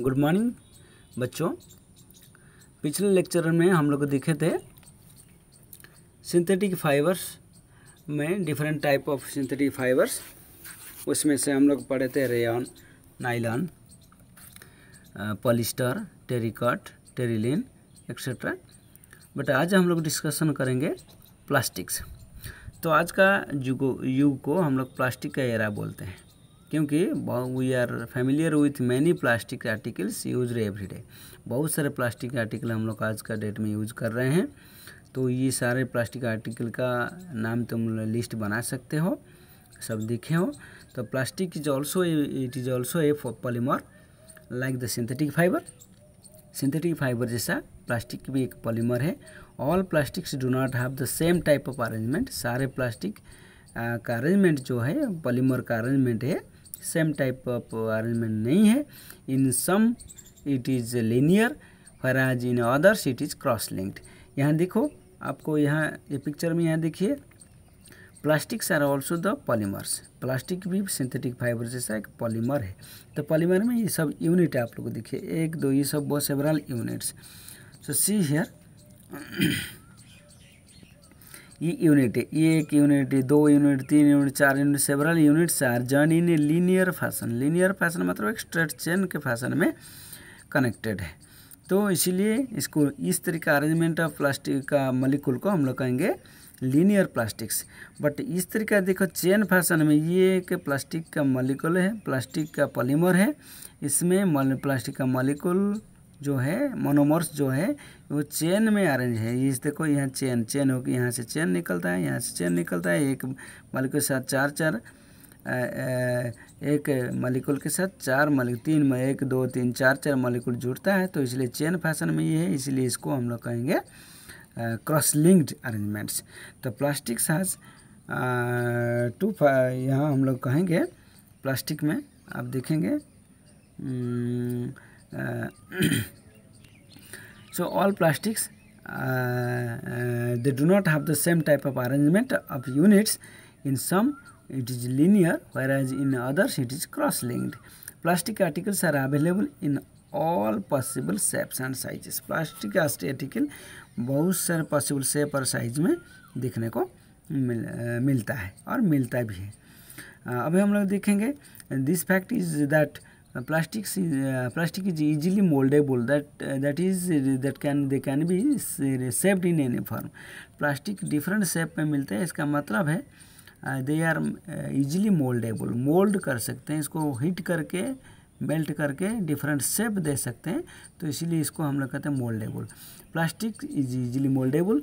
Good morning बच्चों पिछले lecture में हम लोग देखे थे सिंथेटिक फाइबर्स में different type of synthetic fibres उसमें से हम लोग पढ़े थे rayon nylon polyester terricot terylene etcetera but आज हम लोग डिस्कशन करेंगे प्लास्टिक्स तो आज का युगो युग को हम लोग प्लास्टिक का एरा बोलते हैं क्योंकि we are familiar with many plastic articles use रहे एवरी डे बहुत सारे प्लास्टिक आर्टिकल हम लोग आज का डेट में यूज कर रहे हैं तो ये सारे प्लास्टिक आर्टिकल का नाम तुम तो लिस्ट बना सकते हो सब देखे हो तो plastic is also it is also a polymer like the synthetic fibre synthetic fibre जैसा प्लास्टिक भी एक पॉलीमर है all plastics do not have the same type of arrangement सारे प्लास्टिक का अरेंजमेंट जो है पॉलीमर का अरेंजमेंट है सेम टाइप ऑफ अरेंजमेंट नहीं है in some it is linear whereas in others it is cross linked यहाँ देखो आपको यहाँ ये पिक्चर में यहाँ देखिए plastics are also the polymers plastic भी सिंथेटिक फाइबर जैसा एक पॉलीमर है तो पॉलीमर में ये सब यूनिट आप लोग को देखिए एक दो ये सब बहुत several units so see here ये यूनिट एक यूनिट दो यूनिट तीन यूनिट चार यूनिट सेवरल यूनिट्स आर जर्न in a linear fashion linear fashion मतलब एक स्ट्रेट चेन के फैशन में कनेक्टेड है तो इसीलिए इसको इस तरीका अरेंजमेंट ऑफ प्लास्टिक का मलिकुल को हम लोग कहेंगे लीनियर प्लास्टिक्स बट इस तरीके देखो चेन फैशन में ये एक प्लास्टिक का मलिकुल है प्लास्टिक का पॉलीमर है इसमें प्लास्टिक का मलिकुल जो है मोनोमर्स जो है वो चेन में अरेंज है ये देखो यहाँ चेन चेन होकर यहाँ से चेन निकलता है यहाँ से चेन निकलता है एक मालिक के साथ चार चार एक मालिकुल के साथ चार मालिक तीन में एक दो तीन चार चार मालिकुल जुड़ता है तो इसलिए चेन फैशन में ये है इसलिए इसको हम लोग कहेंगे क्रॉस लिंक्ड अरेंजमेंट्स तो प्लास्टिक साज टू यहाँ हम लोग कहेंगे प्लास्टिक में आप देखेंगे so all plastics they do not have the same type of arrangement of units in some it is linear whereas in others it is cross-linked plastic articles are available in all possible shapes and sizes plastic article बहुत सारे possible shape और size में देखने को मिल, मिलता है और मिलता भी है अभी हम लोग देखेंगे this fact is that plastic plastic is is mouldable that that is that can they can be shaped in any form plastic different shape में मिलते हैं इसका मतलब है they are easily mouldable mould कर सकते हैं इसको हीट करके मेल्ट करके डिफरेंट शेप दे सकते हैं तो इसीलिए इसको हम लोग कहते हैं mouldable plastic is easily mouldable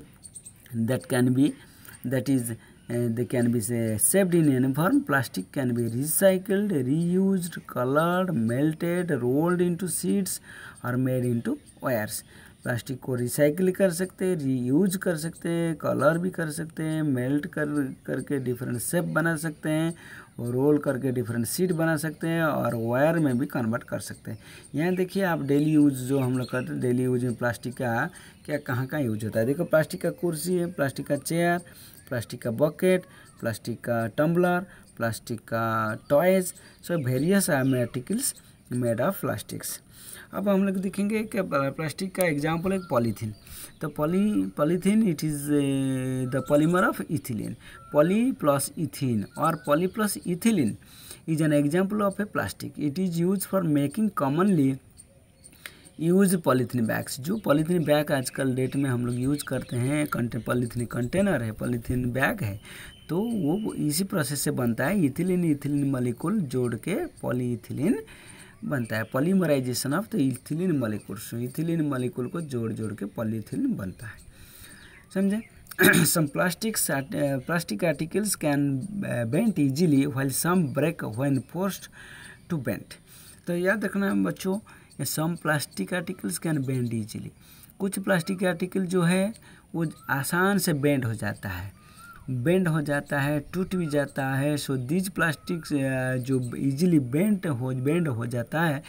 that can be that is Uh, they can be say, saved in any form plastic can be recycled reused colored melted rolled into sheets or made into wires plastic को recycle कर सकते हैं reuse कर सकते हैं colour भी कर सकते हैं मेल्ट कर करके डिफरेंट शेप बना सकते हैं और रोल करके डिफरेंट सीट बना सकते हैं और वायर में भी कन्वर्ट कर सकते हैं यहाँ देखिए आप डेली यूज जो हम लोग करते हैं डेली यूज में प्लास्टिक का क्या कहाँ कहाँ यूज होता है देखो प्लास्टिक का कुर्सी है प्लास्टिक का चेयर प्लास्टिक का बकेट प्लास्टिक का टम्बलर प्लास्टिक का toys so various articles made of plastics अब हम लोग देखेंगे कि प्लास्टिक का एग्जाम्पल है पॉलीथीन तो poly polythene it is the polymer of ethylene poly plus ethene और poly plus ethylene is an example of a plastic it is use for making commonly use polythene bags जो polythene bag आजकल date में हम लोग use करते हैं कंटे polythene container है पॉलीथिन बैग है तो वो इसी प्रोसेस से बनता है इथिलीन इथिलीन मलिकुल जोड़ के पॉलीथिलिन बनता है polymerisation of the ethylene molecules ethylene molecule को जोड़ जोड़ के पॉलीथिलीन बनता है समझे some plastic plastic articles can bent easily while some break when forced to bent तो याद रखना बच्चों some plastic articles can bend easily कुछ प्लास्टिक आर्टिकल जो है वो आसान से बेंड हो जाता है बेंड हो जाता है टूट भी जाता है सो दीज प्लास्टिक जो इजीली बेंट हो बेंड हो जाता है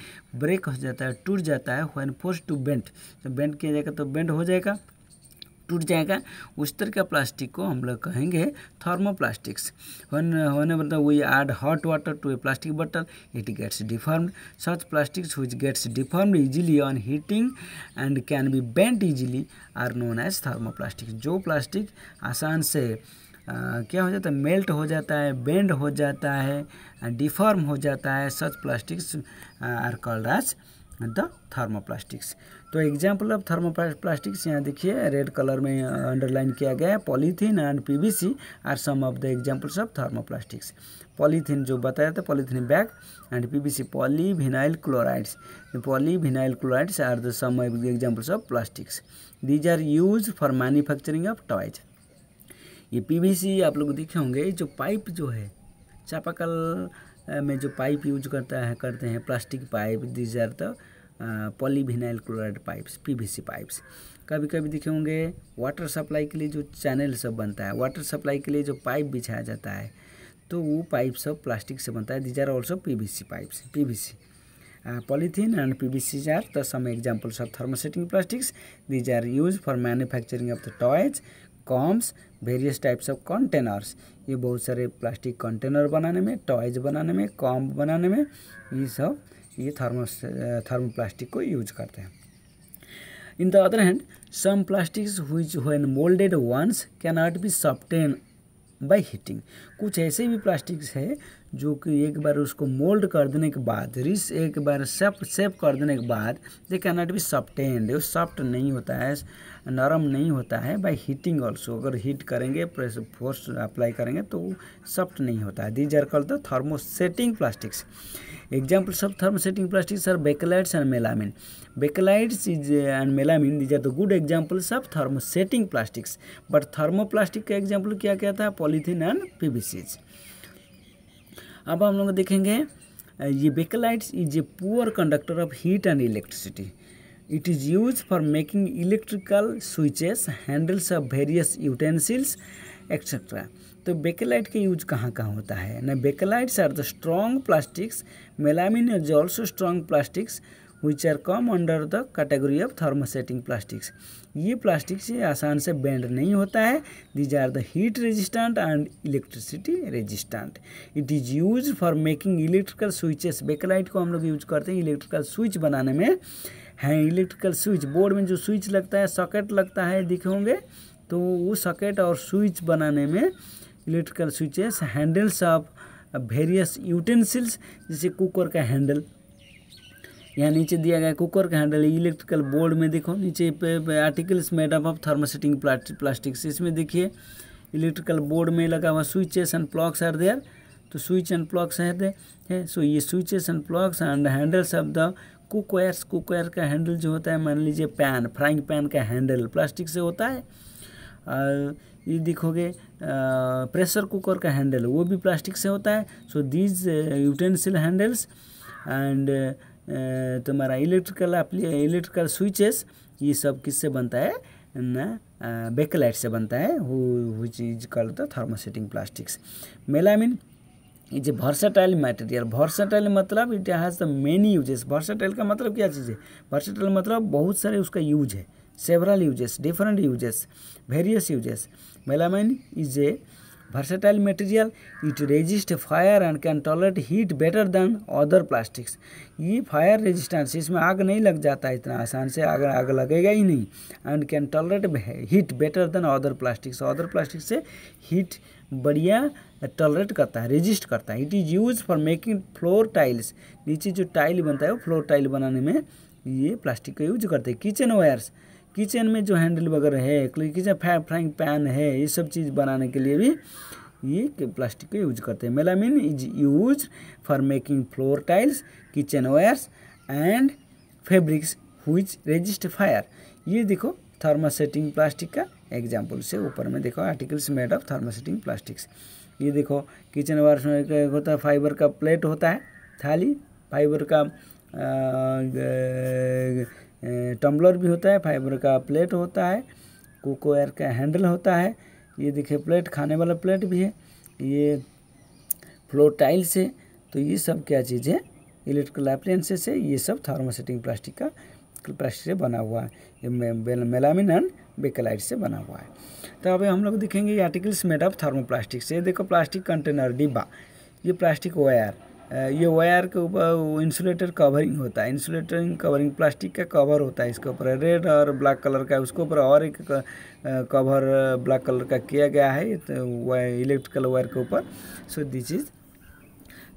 ब्रेक हो जाता है टूट जाता है वैन फोर्स टू बेंट तो बेंड किया जाएगा तो बेंड हो जाएगा टूट जाएगा उस तरह का प्लास्टिक को हम लोग कहेंगे थर्मोप्लास्टिक्स होने होने मतलब we add hot water to a plastic bottle it gets deformed such plastics which gets deformed easily on heating and can be bent easily are known as thermo thermoplastics जो plastic आसान से आ, क्या हो जाता है मेल्ट हो जाता है बेंड हो जाता है डिफॉर्म हो जाता है such plastics are called as the thermoplastics तो एग्जाम्पल ऑफ थर्मोप्लास्टिक्स यहाँ देखिए रेड कलर में अंडरलाइन uh, किया गया है polythene and PVC are some of the examples of thermoplastics polythene जो बताया था polythene bag and PVC polyvinyl chlorides polyvinyl chlorides are the some of the examples of plastics these are use for manufacturing of toys ये see आप लोग देखे होंगे जो pipe जो है चापाकल में जो पाइप यूज करता है करते हैं plastic pipe these are the polyvinyl chloride pipes PVC pipes कभी कभी देखे होंगे वाटर सप्लाई के लिए जो चैनल सब बनता है वाटर सप्लाई के लिए जो पाइप बिछाया जाता है तो वो पाइप सब प्लास्टिक से बनता है these are also see pipes and P V C are the some examples of thermosetting plastics these are use for manufacturing of the toys combs various types of containers ये बहुत सारे plastic container बनाने में toys बनाने में comb बनाने में ये सब ये थर्मो थर्मो प्लास्टिक को यूज करते हैं the other hand some plastics plastics which moulded once can not be soften by heating कुछ ऐसे भी प्लास्टिक्स है जो कि एक बार उसको मोल्ड कर देने के बाद रिस एक बार सेप सेप कर देने के बाद they can not be and वो सॉफ्ट नहीं होता है नरम नहीं होता है बाई हीटिंग ऑल्सो अगर हीट करेंगे प्रेस फोर्स अप्लाई करेंगे तो सॉफ्ट नहीं होता है these are called the thermosetting plastics example सब thermosetting plastics are bakelites and melamine bakelites is and melamine these are the good examples of thermosetting plastics but thermoplastic का example क्या क्या था पॉलीथीन एंड पीवीसीज़ अब हम लोग देखेंगे ये bakelites is a poor conductor of heat and electricity it is use for making electrical switches handles of various utensils etcetera तो बेकेलाइट के यूज कहाँ कहाँ होता है ना bakelites are the strong plastics melamine is also strong plastics which are come under the category of thermosetting plastics ये plastics आसान से बैंड नहीं होता है these are the heat resistant and electricity resistant it is use for making electrical switches bakelite को हम लोग use करते हैं इलेक्ट्रिकल स्विच बनाने में हैं इलेक्ट्रिकल स्विच बोर्ड में जो स्विच लगता है सॉकेट लगता है दिखे होंगे तो वो सॉकेट और स्विच बनाने में electrical switches handles of various utensils जैसे कुकर का हैंडल यहाँ नीचे दिया गया कुकर का हैंडल इलेक्ट्रिकल बोर्ड में देखो नीचे पे articles made up of thermosetting plastics इसमें देखिए इलेक्ट्रिकल बोर्ड में लगा हुआ switches and plugs are there तो स्विच एंड प्लॉक्स है दे है सो ये switches and plugs and handles of the cookwares का हैंडल जो होता है मान लीजिए पैन फ्राइंग पैन का हैंडल प्लास्टिक से होता है और ये देखोगे प्रेशर कुकर का हैंडल वो भी प्लास्टिक से होता है so these utensil handles and तुम्हारा इलेक्ट्रिकल इलेक्ट्रिकल स्विचेस ये सब किससे बनता है ना बेकलाइट से बनता है which is called the thermosetting plastics melamine is a versatile material versatile मतलब it has the many uses versatile का मतलब क्या चीज़ है वर्साटाइल मतलब बहुत सारे उसका यूज है several uses different uses various uses melamine is a Versatile material it resist fire and can tolerate heat better than other plastics ये फायर रेजिस्टेंस इसमें आग नहीं लग जाता इतना आसान से आग आग लगेगा ही नहीं and can tolerate heat better than other plastics other plastic से हीट बढ़िया टॉलरेट करता है रेजिस्ट करता है it is use for making floor tiles नीचे जो टाइल बनता है वो फ्लोर टाइल बनाने में ये प्लास्टिक का यूज करते हैं किचन वायर्स किचन में जो हैंडल वगैरह है किचन फ्राइंग पैन है ये सब चीज़ बनाने के लिए भी ये प्लास्टिक का यूज करते हैं melamine is use for making floor tiles kitchen wires and fabrics which resist fire ये देखो थर्मासेटिंग प्लास्टिक का एग्जाम्पल से ऊपर में देखो articles made of thermosetting plastics ये देखो किचन वायर्स में होता है फाइबर का प्लेट होता है थाली फाइबर का टम्बलर भी होता है फाइबर का प्लेट होता है कोको एयर का हैंडल होता है ये देखिए प्लेट खाने वाला प्लेट भी है ये फ्लोर टाइल से तो ये सब क्या चीज़ है इलेक्ट्रिकल अप्लायंसेस से ये सब थर्मोसेटिंग प्लास्टिक का प्लास्टिक से बना हुआ है ये मेलामिन एंड बेकलाइट से बना हुआ है तो अभी हम लोग देखेंगे आर्टिकल्स मेड ऑफ थर्मोप्लास्टिक से देखो प्लास्टिक कंटेनर डिब्बा ये प्लास्टिक वायर ये वायर के ऊपर इंसुलेटर कवरिंग होता है इंसुलेटर कवरिंग प्लास्टिक का कवर होता है इसके ऊपर रेड और ब्लैक कलर का उसके ऊपर और एक कवर ब्लैक कलर का किया गया है तो इलेक्ट्रिकल वायर के ऊपर so this is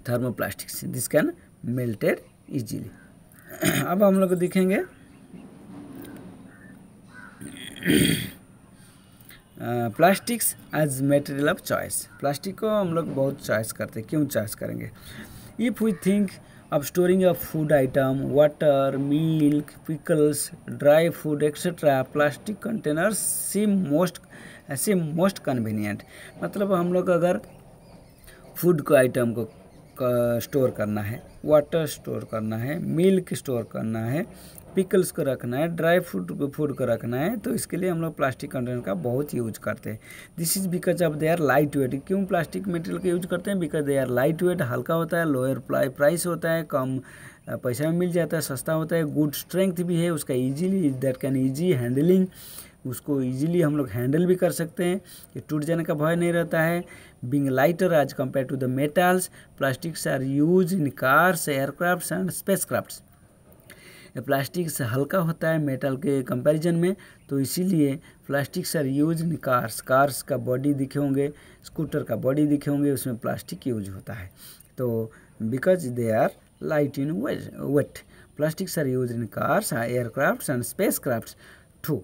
plastic this can melted easily अब हम लोग देखेंगे plastics as material of choice plastic को हम लोग बहुत चॉइस करते हैं क्यों चॉइस करेंगे if we think of storing a food item water milk pickles dry food etc plastic containers seem most seem most convenient matlab hum log agar food ko item ko store करना है water store करना है milk store करना है pickles को रखना है dry fruit food को रखना है तो इसके लिए हम लोग प्लास्टिक कंटेनर का बहुत यूज करते हैं this is because of they are light weight क्यों प्लास्टिक मटेरियल का यूज करते हैं because they are light weight हल्का होता है लोअर प्राइस होता है कम पैसा में मिल जाता है सस्ता होता है गुड स्ट्रेंथ भी है उसका easily that can easy handling उसको इजीली हम लोग हैंडल भी कर सकते हैं कि टूट जाने का भय नहीं रहता है being lighter as compared to the metals plastics are use in cars aircraft and space crafts ये प्लास्टिक से हल्का होता है मेटल के कंपैरिजन में तो इसीलिए plastics are use in cars cars का बॉडी दिखे होंगे स्कूटर का बॉडी दिखे होंगे उसमें प्लास्टिक यूज होता है तो because they are light in weight plastics are use in cars aircraft and space craft to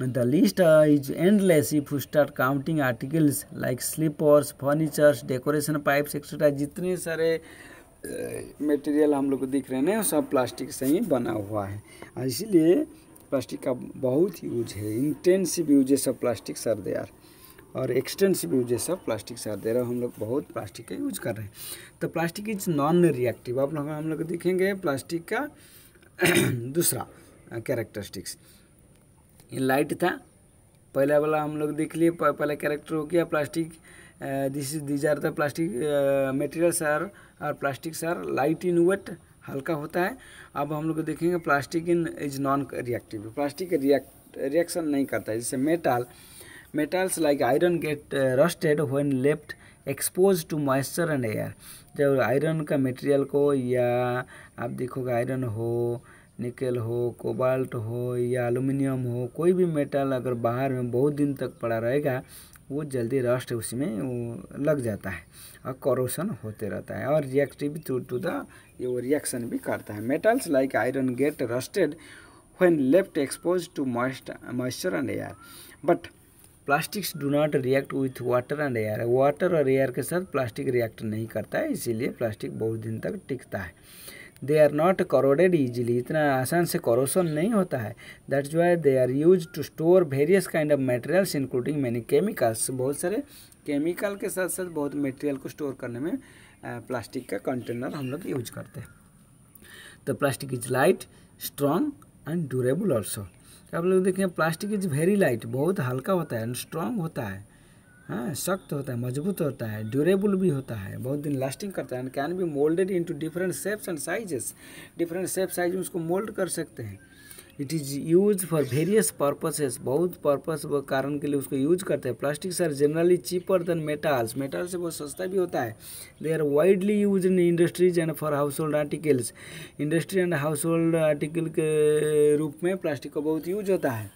the list is endless if start counting articles like slippers furnitures decoration pipes etcetera जितने सारे material हम लोग को दिख रहे हैं सब plastic से ही बना हुआ है इसीलिए प्लास्टिक का बहुत यूज है इंटेंसिव है सब प्लास्टिक सर दे आर और एक्सटेंसिव है सब प्लास्टिक सर दे रहा हम लोग बहुत प्लास्टिक का यूज कर रहे हैं तो प्लास्टिक इज नॉन रिएक्टिव अब लोग हम लोग देखेंगे प्लास्टिक का दूसरा कैरेक्टरिस्टिक्स लाइट था पहला वाला हम लोग देख लिए पहला कैरेक्टर हो गया plastic this is these are the plastic materials are और plastics are light in weight हल्का होता है अब हम लोग देखेंगे plastic in is non reactive plastic react reaction नहीं करता है जैसे metal metals like iron get rusted when left expose to moisture and air जब आयरन का मटेरियल को या आप देखोगे आयरन हो निकल हो कोबाल्ट हो या एलुमिनियम हो कोई भी मेटल अगर बाहर में बहुत दिन तक पड़ा रहेगा वो जल्दी रस्ट उसमें लग जाता है और करोशन होते रहता है और रिएक्टिव टू टू द वो रिएक्शन भी करता है metals like iron get rusted when left expose to moist moisture and air but plastics do not react with water and air water और एयर के साथ प्लास्टिक रिएक्ट नहीं करता है इसीलिए प्लास्टिक बहुत दिन तक टिकता है they are not corroded easily इतना आसान से करोसन नहीं होता है that's why they are use to store various kind of materials including many chemicals बहुत सारे केमिकल के साथ साथ बहुत मेटेरियल को स्टोर करने में प्लास्टिक का कंटेनर हम लोग यूज करते हैं तो plastic is light strong and durable also आप लोग देखें प्लास्टिक इज वेरी लाइट बहुत हल्का होता है एंड स्ट्रॉन्ग होता है हाँ सख्त होता है मजबूत होता है ड्यूरेबल भी होता है बहुत दिन लास्टिंग करता है and can be moulded into different shapes and sizes different shape size में उसको मोल्ड कर सकते हैं it is use for various purposes बहुत पर्पस कारण के लिए उसको यूज करते हैं plastics are generally cheaper than metals metal से बहुत सस्ता भी होता है they are widely use in industries and for household articles industry and household article के रूप में प्लास्टिक का बहुत यूज होता है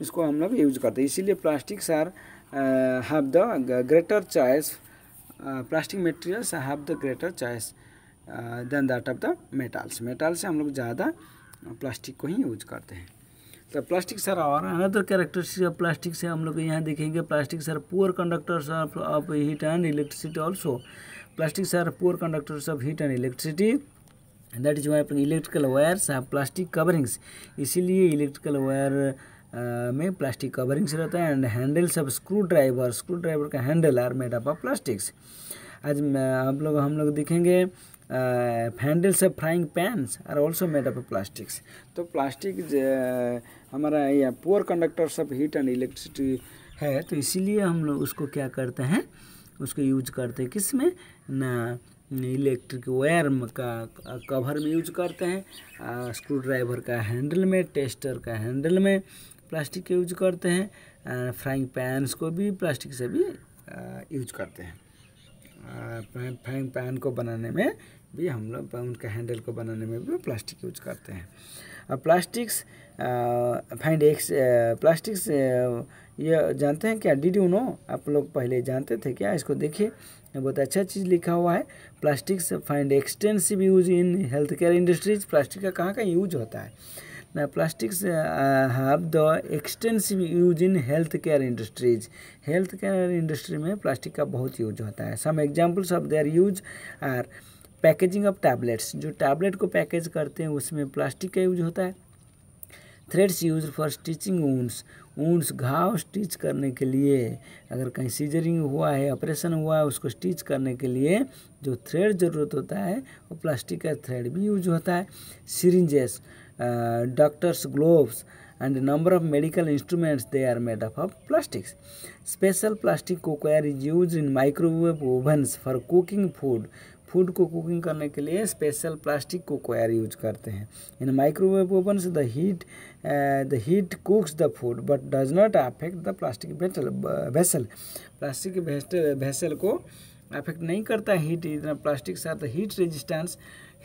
इसको हम लोग यूज करते हैं इसीलिए plastics are uh, have the uh, greater choice uh, plastic materials have the greater choice uh, than that of the metals से हम लोग ज़्यादा प्लास्टिक uh, को ही यूज करते हैं तो प्लास्टिक सर और अनदर कैरेक्टरिस्टिक ऑफ प्लास्टिक से हम लोग यहाँ देखेंगे plastics are poor conductors of of heat and electricity also plastics are poor conductors of heat and electricity that is why electrical wires plastic coverings इसीलिए electrical wire में plastic coverings रहता है and handles of screwdriver screwdriver का handle are made up of plastics आज आप लोग हम लोग देखेंगे handles of frying pans are also made up plastics तो प्लास्टिक हमारा या poor conductors of heat and electricity है तो इसीलिए हम लोग उसको क्या करते हैं उसको यूज करते हैं किस में ना इलेक्ट्रिक वायर का कवर में यूज करते हैं स्क्रू ड्राइवर का हैंडल में टेस्टर का हैंडल में प्लास्टिक के यूज करते हैं फ्राइंग पैंस को भी प्लास्टिक से भी यूज करते हैं फ्राइंग पैन को बनाने में भी हम लोग उनके हैंडल को बनाने में भी प्लास्टिक यूज करते हैं अब प्लास्टिक्स फाइंड एक्स प्लास्टिक्स ये जानते हैं क्या डी यू नो आप लोग पहले जानते थे क्या इसको देखिए बहुत अच्छा चीज़ लिखा हुआ है plastics find extensive use in health care industries plastic का कहाँ कहाँ यूज होता है plastics extensive use in health care industries health care industry में प्लास्टिक का बहुत यूज होता है some examples of their use are packaging of tablets जो टैबलेट को पैकेज करते हैं उसमें प्लास्टिक का यूज होता है threads use for stitching wounds wounds घाव स्टिच करने के लिए अगर कहीं सीजरिंग हुआ है ऑपरेशन हुआ है उसको स्टिच करने के लिए जो थ्रेड ज़रूरत होता है वो प्लास्टिक का थ्रेड भी यूज होता है syringes uh, doctor's gloves and a number of medical instruments they are made up of plastics special plastic cookware is used in microwave ovens for cooking food food को cooking करने के लिए special plastic cookware use करते हैं in microwave oven the heat the heat cooks the food but does not affect the plastic vessel plastic vessel को affect नहीं करता heat इतना प्लास्टिक साथ heat resistance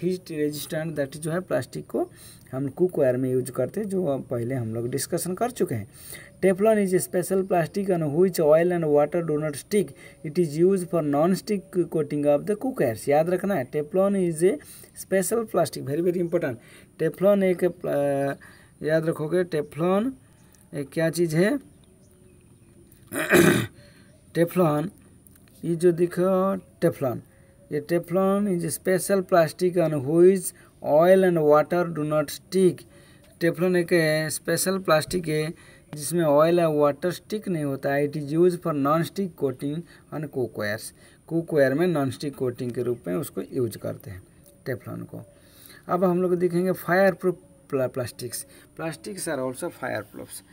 heat resistant that जो है plastic को हम कुक वायर में यूज करते हैं जो पहले हम लोग डिस्कशन कर चुके हैं Teflon is special plastic and which oil and water do not stick it is use for non stick coating of the cookwares याद रखना है Teflon is a special plastic very very important Teflon एक याद रखोगे Teflon क्या चीज़ है Teflon ये जो देखो टेफलॉन ये Teflon is special plastic on which oil and water do not stick Teflon एक स्पेशल प्लास्टिक है जिसमें ऑयल एंड वाटर स्टिक नहीं होता है it is use for non stick coating on cookwares cookware में नॉन स्टिक कोटिंग के रूप में उसको यूज करते हैं टेफलॉन को अब हम लोग देखेंगे fire proof plastics plastics are also fire proofs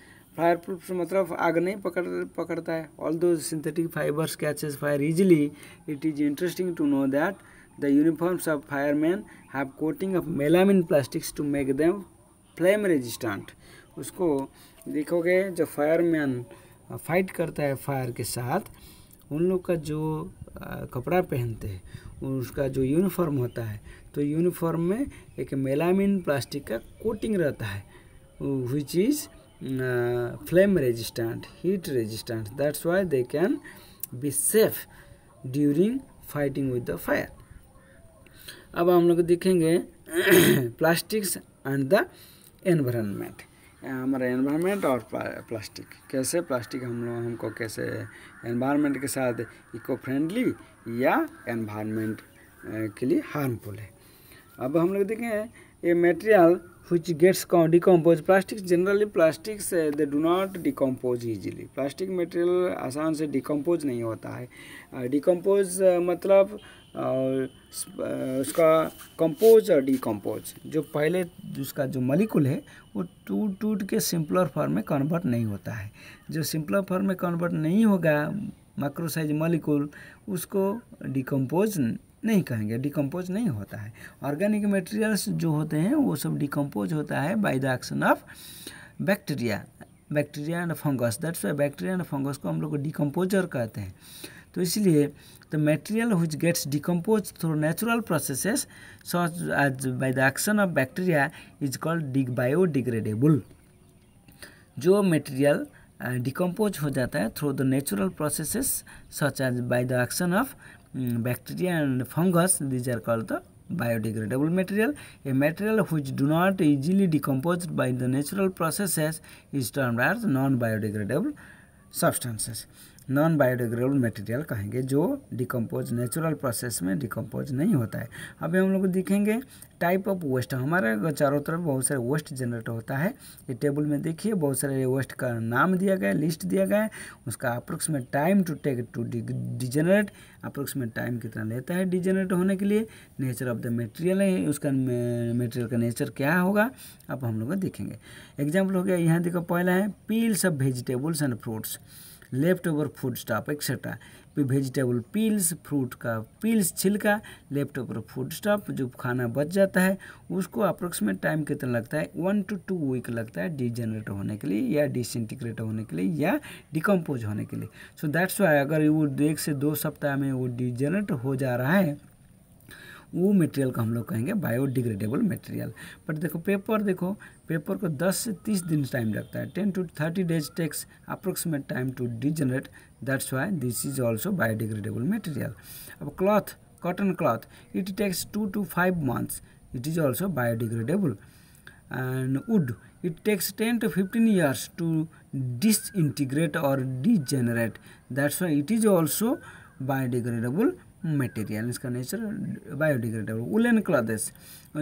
fire proof मतलब आग नहीं पकड़ पकड़ता है although synthetic fibres catches fire easily it is interesting to know that the uniforms of fireman have coating of melamine plastics to make them flame resistant उसको देखोगे जो fireman fight करता है फायर के साथ उन लोग का जो कपड़ा पहनते हैं उसका जो यूनिफॉर्म होता है तो यूनिफॉर्म में एक मेलामिन प्लास्टिक का कोटिंग रहता है which is uh, flame resistant heat resistant that's why they can be safe during fighting with the fire अब हम लोग देखेंगे प्लास्टिक्स एंड द एनवायरनमेंट हमारा एनवायरनमेंट और प्लास्टिक कैसे प्लास्टिक हम लोग हमको कैसे एनवायरनमेंट के साथ इको फ्रेंडली या एनवायरनमेंट uh, के लिए हार्मफुल है अब हम लोग देखें ये material which gets decomposed plastics generally plastics they do not decompose easily plastic material आसान से decompose नहीं होता है decompose मतलब उसका compose और decompose. जो पहले उसका जो molecule है वो टूट टूट के simpler form में convert नहीं होता है जो simpler form में convert नहीं होगा macro size molecule उसको decompose नहीं कहेंगे डिकम्पोज नहीं होता है ऑर्गेनिक मटेरियल्स जो होते हैं वो सब डिकम्पोज होता है by the action of bacteria bacteria and fungus that's why bacteria and fungus को हम लोग डिकम्पोजर कहते हैं तो इसलिए the material which gets decompose through natural processes such as by the action of bacteria is called डिग biodegradable जो material decompose uh, हो जाता है through the natural processes such as by the action of bacteria and fungus these are called the biodegradable material a material which do not easily decompose by the natural processes is termed as non biodegradable substances non biodegradable material कहेंगे जो decompose natural process में decompose नहीं होता है अभी हम लोग देखेंगे टाइप ऑफ वेस्ट हमारे चारों तरफ बहुत सारे वेस्ट जनरेट होता है ये टेबल में देखिए बहुत सारे वेस्ट का नाम दिया गया लिस्ट दिया गया है उसका approximate time to take to degenerate approximate time कितना लेता है डिजेनरेट होने के लिए नेचर ऑफ द मटेरियल है उसका मटेरियल का नेचर क्या होगा अब हम लोग देखेंगे एग्जाम्पल हो गया यहाँ देखो पहला है peels of vegetables and fruits left over food stuff etcetera vegetable peels fruit का पील्स छिलका लेफ्ट ओवर फूड स्टॉप जो खाना बच जाता है उसको अप्रोक्सीमेट टाइम कितना लगता है वन टू टू वीक लगता है डिजेनरेट होने के लिए या डिसइंटीग्रेट होने के लिए या डिकम्पोज होने के लिए सो दैट्स वाई अगर वो एक से दो सप्ताह में वो डिजेनरेट हो जा रहा है वो मटेरियल को हम लोग कहेंगे बायोडिग्रेडेबल मटेरियल बट देखो पेपर देखो पेपर को 10 से 30 दिन टाइम लगता है 10 to 30 days takes approximate time to degenerate, that's why this is also biodegradable material. अब cloth cotton cloth it takes 2 to 5 months it is also biodegradable and wood it takes 10 to 15 years to disintegrate or degenerate that's why it is also biodegradable material इसका nature biodegradable woollen cloth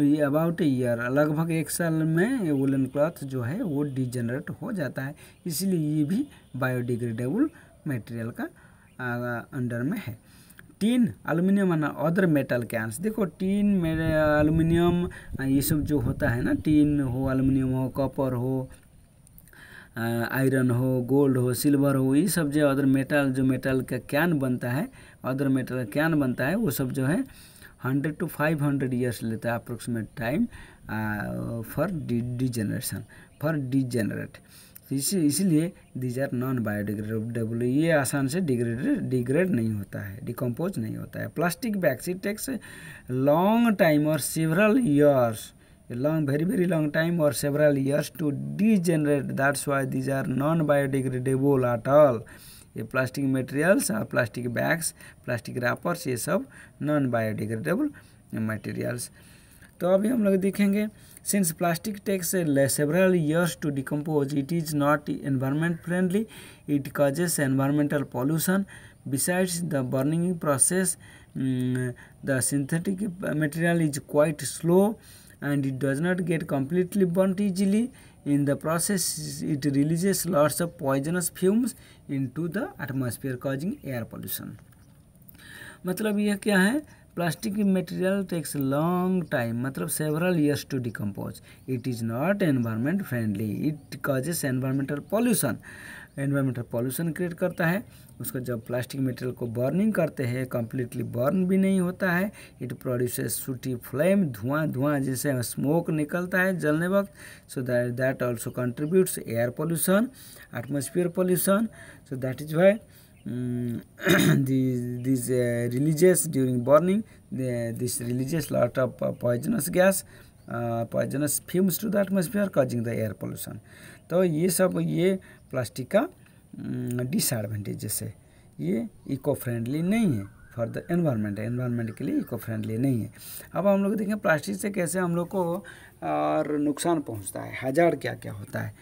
ये about year लगभग एक साल में ये woollen cloth जो है वो डिजेनरेट हो जाता है इसलिए ये भी बायोडिग्रेडेबल मटेरियल का अंडर में है tin aluminium and other metal cans देखो टीन अलूमिनियम ये सब जो होता है ना टीन हो अलूमिनियम हो कॉपर हो आयरन हो गोल्ड हो सिल्वर हो ये सब जो अदर मेटल जो मेटल का कैन बनता है अदर मेटेरियल क्या बनता है वो सब जो है hundred to five hundred years लेता है approximate time for the degeneration for degenerate इसी इसीलिए दीज आर नॉन बायोडिग्रेडेबल ये आसान से डिग्रेड डिग्रेड नहीं होता है डिकम्पोज नहीं होता है plastic bags it takes long time और several years long very very long time और several years to degenerate that's why these are non biodegradable at all ये प्लास्टिक मटेरियल्स और हाँ, प्लास्टिक बैग्स प्लास्टिक रैपर्स ये सब non biodegradable materials तो अभी हम लोग देखेंगे since plastic takes several years to decompose it is not environment friendly it causes environmental pollution besides the burning process the synthetic material is quite slow and it does not get completely burn easily In the process, it releases lots of poisonous fumes into the atmosphere, causing air pollution. मतलब यह क्या है plastic material takes long time मतलब several years to decompose it is not environment friendly it causes environmental pollution environmental pollution create करता है उसका जब plastic material को बर्निंग करते हैं कम्प्लीटली बर्न भी नहीं होता है इट प्रोड्यूसेस सूटी फ्लेम धुआं धुआं जैसे स्मोक निकलता है जलने वक्त so that that also contributes air pollution atmosphere pollution so that is why this religious during burning this religious lot of poisonous gas poisonous fumes to the atmosphere causing the air pollution तो ये सब ये plastic का disadvantages है ये eco friendly नहीं है for the environment है एनवायरनमेंट के लिए इको फ्रेंडली नहीं है अब हम लोग देखें प्लास्टिक से कैसे हम लोग को और नुकसान पहुंचता है हजार क्या क्या होता है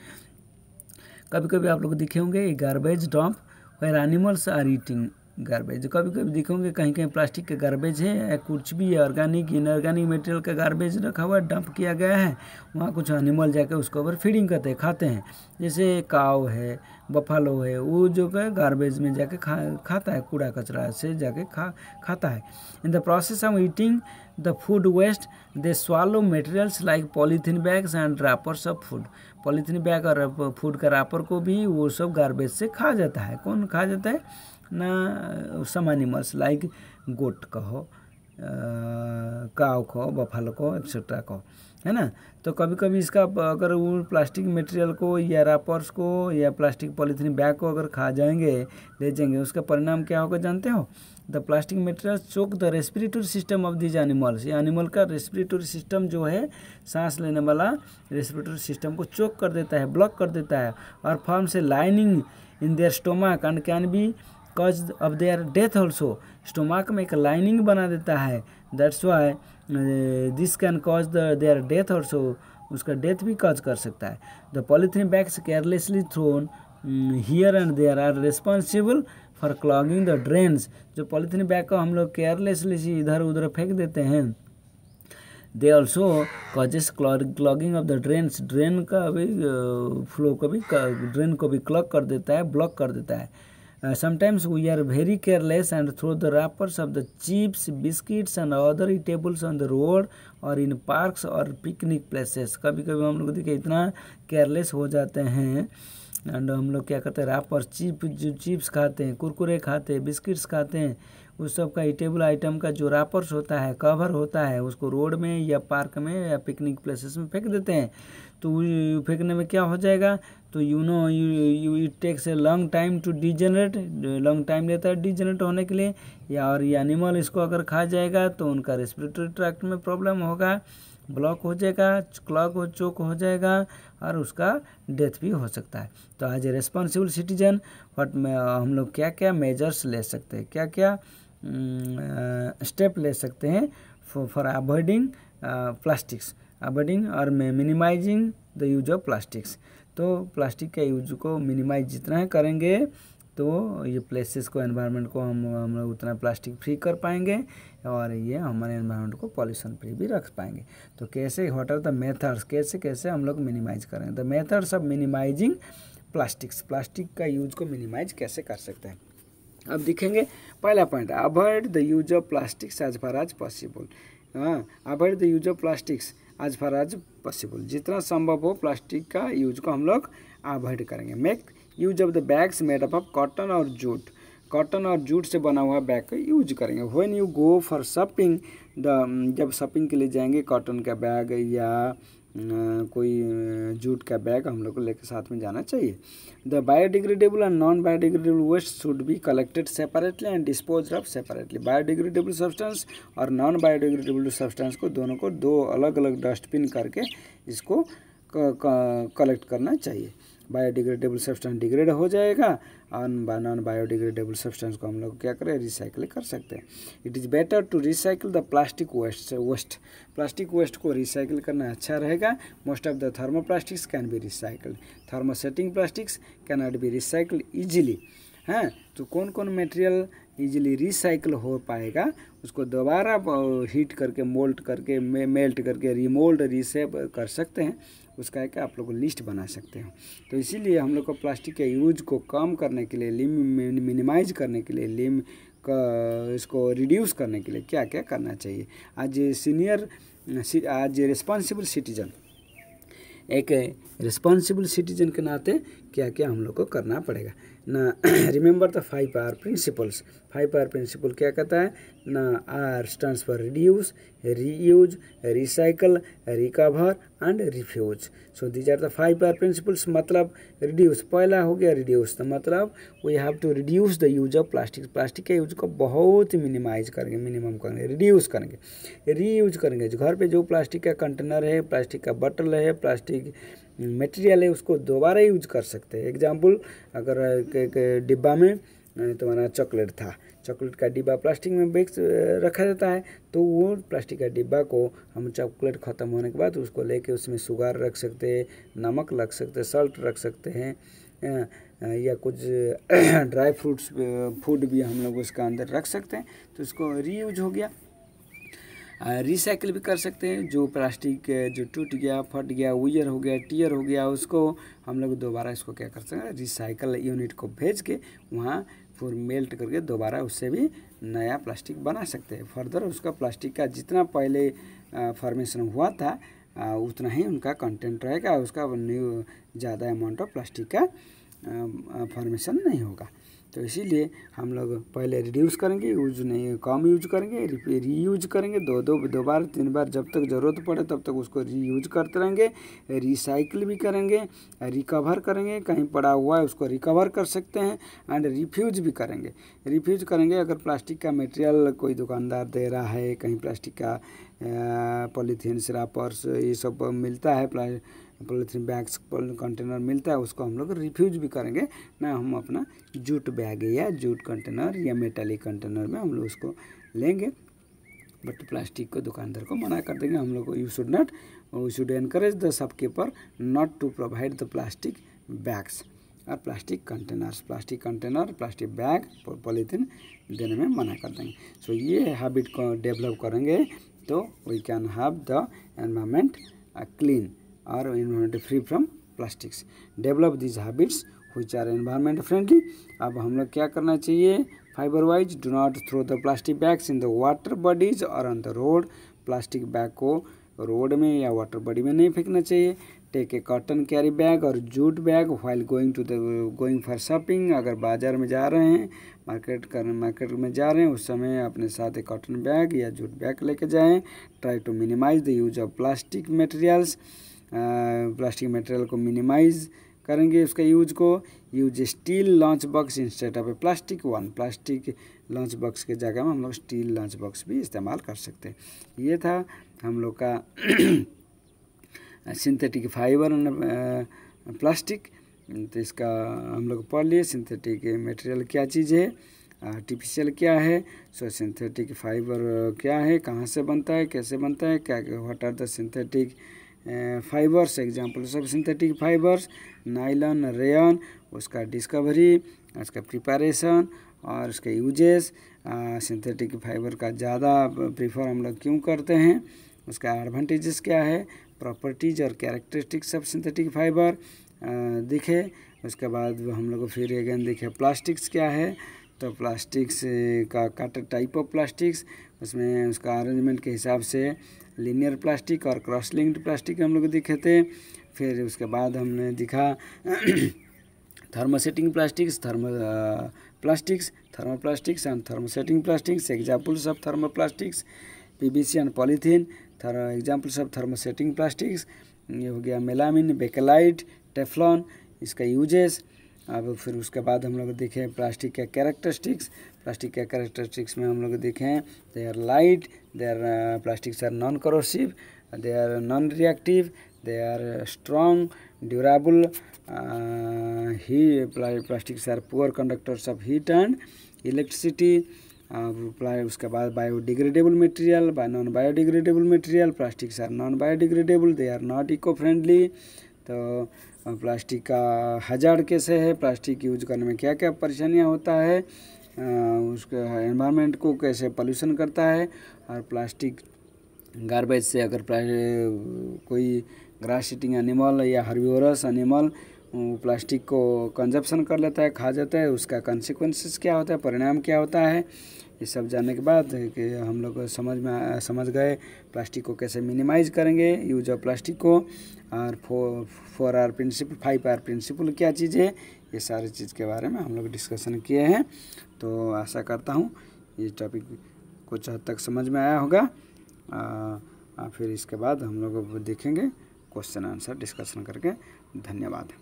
कभी कभी आप लोग दिखे होंगे garbage dump where animals are eating garbage कभी कभी देखोगे कहीं कहीं प्लास्टिक का गार्बेज है या कुछ भी ऑर्गेनिक इनऑर्गेनिक मटेरियल का गार्बेज रखा हुआ डंप किया गया है वहाँ कुछ एनिमल जाके उसको ऊपर फीडिंग करते हैं खाते हैं जैसे काव है बफालो है वो जो है गार्बेज में जाके खा खाता है कूड़ा कचरा से जाके खा खाता है in the process of eating the food waste they swallow materials like polythene bags and wrappers of food polythene bag और फूड का रापर को भी वो सब गार्बेज से खा जाता है कौन खा जाता है ना सम एनिमल्स लाइक गोट कहो काव को बफल को एक्सेट्रा को है ना तो कभी कभी इसका अगर वो प्लास्टिक मटेरियल को या रापर्स को या प्लास्टिक पॉलीथीन बैग को अगर खा जाएंगे ले जाएंगे उसका परिणाम क्या होगा जानते हो the plastic material choke the respiratory system of these animals या एनिमल का रेस्पिरेटरी सिस्टम जो है सांस लेने वाला रेस्पिरेटरी सिस्टम को चोक कर देता है ब्लॉक कर देता है और फॉर्म से lining in their stoma and can be cause of their death also stomach में एक लाइनिंग बना देता है that's why this can cause the their death also उसका डेथ भी कॉज कर सकता है the polythene bags carelessly thrown here and there are responsible for clogging the drains जो पॉलीथीन बैग को हम लोग केयरलेसली इधर उधर फेंक देते हैं they also causes clogging of the drains drain का भी फ्लो uh, को भी ड्रेन को भी क्लॉग कर देता है ब्लॉक कर देता है Uh, sometimes we are very careless and throw the wrappers of the chips biscuits and other eatables on the road और इन पार्क्स और पिकनिक प्लेसेस कभी कभी हम लोग देखिए इतना केयरलेस हो जाते हैं एंड हम लोग क्या करते हैं रैपर चिप जो चिप्स खाते हैं कुरकुरे खाते हैं बिस्किट्स खाते हैं उस सब का ईटेबल आइटम का जो रैपर्स होता है कवर होता है उसको रोड में या पार्क में या पिकनिक प्लेसेस में फेंक देते हैं तो फेंकने में क्या हो जाएगा तो you know you it takes a long time to degenerate long time लेता है डिजेनरेट होने के लिए या और ये एनिमल इसको अगर खा जाएगा तो उनका रेस्पिरेटरी ट्रैक्ट में प्रॉब्लम होगा ब्लॉक हो जाएगा क्लॉक हो चोक हो जाएगा और उसका डेथ भी हो सकता है तो as a responsible citizen what हम लोग क्या क्या मेजर्स ले सकते हैं क्या क्या स्टेप ले सकते हैं फॉर अवॉइडिंग प्लास्टिक्स अवॉइडिंग और minimizing the use of plastics तो प्लास्टिक के यूज को मिनिमाइज जितना है करेंगे तो ये प्लेसेस को एनवायरनमेंट को हम हम लोग उतना प्लास्टिक फ्री कर पाएंगे और ये हमारे एनवायरनमेंट को पॉल्यूशन फ्री भी रख पाएंगे तो कैसे व्हाट आर द मेथड्स कैसे कैसे हम लोग मिनिमाइज करेंगे the methods of minimizing plastics plastic का यूज को मिनिमाइज कैसे कर सकते हैं अब देखेंगे पहला point avoid the use of plastics as far as possible हाँ avoid the use of plastics as far as possible जितना संभव हो प्लास्टिक का यूज को हम लोग अवॉइड करेंगे make use of the bags made up of cotton और जूट कॉटन और जूट से बना हुआ बैग का यूज करेंगे when you go for shopping the जब शॉपिंग के लिए जाएंगे कॉटन का बैग या कोई जूट का बैग हम लोग को लेकर साथ में जाना चाहिए the biodegradable and non biodegradable waste should be collected separately and dispose of separately biodegradable substance और नॉन बायोडिग्रेडेबल सब्सटेंस को दोनों को दो अलग अलग डस्टबिन करके इसको कलेक्ट करना चाहिए बायोडिग्रेडेबल सब्सटेंस डिग्रेड हो जाएगा और नॉन बायोडिग्रेडेबल सब्सटेंस को हम लोग क्या करें रिसाइकिल कर सकते हैं it is better to recycle the plastic waste waste plastic waste को रिसाइकिल करना अच्छा रहेगा most of the thermo plastics can be recycled thermosetting plastics can not be recycle easily हैं तो कौन कौन मटेरियल ईजिली रिसाइकल हो पाएगा उसको दोबारा हीट करके मोल्ट करके मेल्ट करके रिमोल्ड रिसेप कर सकते हैं उसका एक आप लोग लिस्ट बना सकते हो तो इसीलिए हम लोग को प्लास्टिक के यूज को कम करने के लिए लिम मिनिमाइज करने के लिए लिम का इसको रिड्यूस करने के लिए क्या क्या करना चाहिए आज सीनियर आज रिस्पॉन्सिबल सिटीजन एक रिस्पॉन्सिबल सिटीजन के नाते क्या क्या हम लोग को करना पड़ेगा ना remember the five R principles five R principle क्या कहता है ना R stand for reduce reuse recycle recover and refuse so these are the five R principles मतलब रिड्यूस पहला हो गया रिड्यूस तो मतलब we have to reduce the use of plastic plastic के यूज को बहुत मिनिमाइज करेंगे मिनिमम करेंगे रिड्यूस करेंगे रीयूज करेंगे घर पर जो प्लास्टिक का कंटेनर है प्लास्टिक का बटल है प्लास्टिक मटेरियल है उसको दोबारा यूज कर सकते हैं एग्जाम्पल अगर डिब्बा में तुम्हारा चॉकलेट था चॉकलेट का डिब्बा प्लास्टिक में बेच रखा जाता है तो वो प्लास्टिक का डिब्बा को हम चॉकलेट ख़त्म होने के बाद उसको लेके उसमें सुगार रख सकते हैं नमक रख सकते हैं सल्ट रख सकते हैं या कुछ ड्राई फ्रूट्स फूड भी हम लोग उसका अंदर रख सकते हैं तो उसको रीयूज हो गया रिसाइकिल भी कर सकते हैं जो प्लास्टिक जो टूट गया फट गया उयर हो गया टीयर हो गया उसको हम लोग दोबारा इसको क्या कर सकते हैं रिसाइकल यूनिट को भेज के वहाँ फिर मेल्ट करके दोबारा उससे भी नया प्लास्टिक बना सकते हैं फर्दर उसका प्लास्टिक का जितना पहले फॉर्मेशन हुआ था उतना ही उनका कंटेंट रहेगा उसका न्यू ज़्यादा अमाउंट ऑफ प्लास्टिक का फॉर्मेशन नहीं होगा तो इसीलिए हम लोग पहले रिड्यूस करेंगे यूज नहीं कम यूज करेंगे रीयूज करेंगे दो दो दो बार तीन बार जब तक ज़रूरत पड़े तब तक उसको रीयूज करते रहेंगे रिसाइकिल भी करेंगे रिकवर करेंगे कहीं पड़ा हुआ है उसको रिकवर कर सकते हैं एंड रिफ्यूज भी करेंगे रिफ्यूज करेंगे अगर प्लास्टिक का मटेरियल कोई दुकानदार दे रहा है कहीं प्लास्टिक का पॉलीथीन सिरा पर्स ये सब मिलता है पॉलीथीन बैग्स कंटेनर मिलता है उसको हम लोग रिफ्यूज भी करेंगे ना हम अपना जूट बैग या जूट कंटेनर या मेटालिक कंटेनर में हम लोग उसको लेंगे बट प्लास्टिक को दुकानदार को मना कर देंगे हम लोग you should not we should encourage the shopkeeper not to provide the plastic bags और plastic containers plastic container plastic bag polythene देने में मना कर देंगे सो so, ये हैबिट को डेवलप करेंगे तो we can have the environment clean are environment free from plastics develop these habits which are environment friendly अब हम लोग क्या करना चाहिए fiber wise do not throw the plastic bags in the water bodies और on the road plastic bag को road में या वाटर बॉडी में नहीं फेंकना चाहिए take a cotton carry bag और jute bag while going to the going for shopping अगर बाज़ार में जा रहे हैं मार्केट कर मार्केट में जा रहे हैं उस समय अपने साथ एक कॉटन बैग या जूट बैग लेके जाएं try to minimize the use of plastic materials plastic material को मिनिमाइज करेंगे उसका यूज को use steel lunch box instead of a plastic one plastic lunch box के जगह में हम लोग स्टील लॉन्च बॉक्स भी इस्तेमाल कर सकते हैं ये था हम लोग का सिंथेटिक फाइबर प्लास्टिक तो इसका हम लोग पढ़ लिए सिंथेटिक मटेरियल क्या चीज़ है आर्टिफिशियल क्या है सो सिंथेटिक फाइबर क्या है कहाँ से बनता है कैसे बनता है क्या what are the synthetic fibers example सब सिंथेटिक फाइबर्स नाइलन रेयन उसका डिस्कवरी उसका प्रिपरेशन और उसके यूजेस सिंथेटिक फाइबर का ज़्यादा प्रीफर हम लोग क्यों करते हैं उसका एडवांटेजेस क्या है प्रॉपर्टीज और कैरेक्टरिस्टिक्स ऑफ सिंथेटिक फाइबर दिखे उसके बाद हम लोग फिर अगेन दिखे प्लास्टिक्स क्या है तो प्लास्टिक्स का कट टाइप ऑफ प्लास्टिक्स उसमें उसका अरेंजमेंट के हिसाब से लिनियर प्लास्टिक और क्रॉस लिंक्ड प्लास्टिक हम लोग दिखे थे फिर उसके बाद हमने दिखा thermosetting plastics thermo plastics thermoplastics and thermosetting plastics examples of thermoplastics PVC and polythene the examples of thermosetting plastics ये हो गया मेलामिन बेकेलाइट टेफलॉन इसका यूजेस अब फिर उसके बाद हम लोग देखें प्लास्टिक के कैरेक्टरिस्टिक्स प्लास्टिक क्या कैरेक्टरिस्टिक्स में हम लोग देखें they are light they are plastics are non corrosive they are non reactive they are strong durable the plastics are poor conductors of heat and electricity उसके बाद biodegradable material by non biodegradable material plastics are non biodegradable they are not eco friendly तो plastic uh, का हजार कैसे है plastic use करने में क्या क्या परेशानियाँ होता है उसका एनवायरनमेंट को कैसे पॉल्यूशन करता है और प्लास्टिक गार्बेज से अगर कोई ग्रास सीटिंग एनिमल या हर्बिवरस एनिमल प्लास्टिक को कंजप्शन कर लेता है खा जाता है उसका कंसिक्वेंसेस क्या होता है परिणाम क्या होता है ये सब जानने के बाद कि हम लोग समझ में समझ गए प्लास्टिक को कैसे मिनिमाइज करेंगे यूज ऑफ प्लास्टिक को और फो, four R principle five R principle क्या चीज़ है ये सारी चीज़ के बारे में हम लोग डिस्कशन किए हैं तो आशा करता हूँ ये टॉपिक कुछ हद तक समझ में आया होगा आ, फिर इसके बाद हम लोग देखेंगे क्वेश्चन आंसर डिस्कशन करके धन्यवाद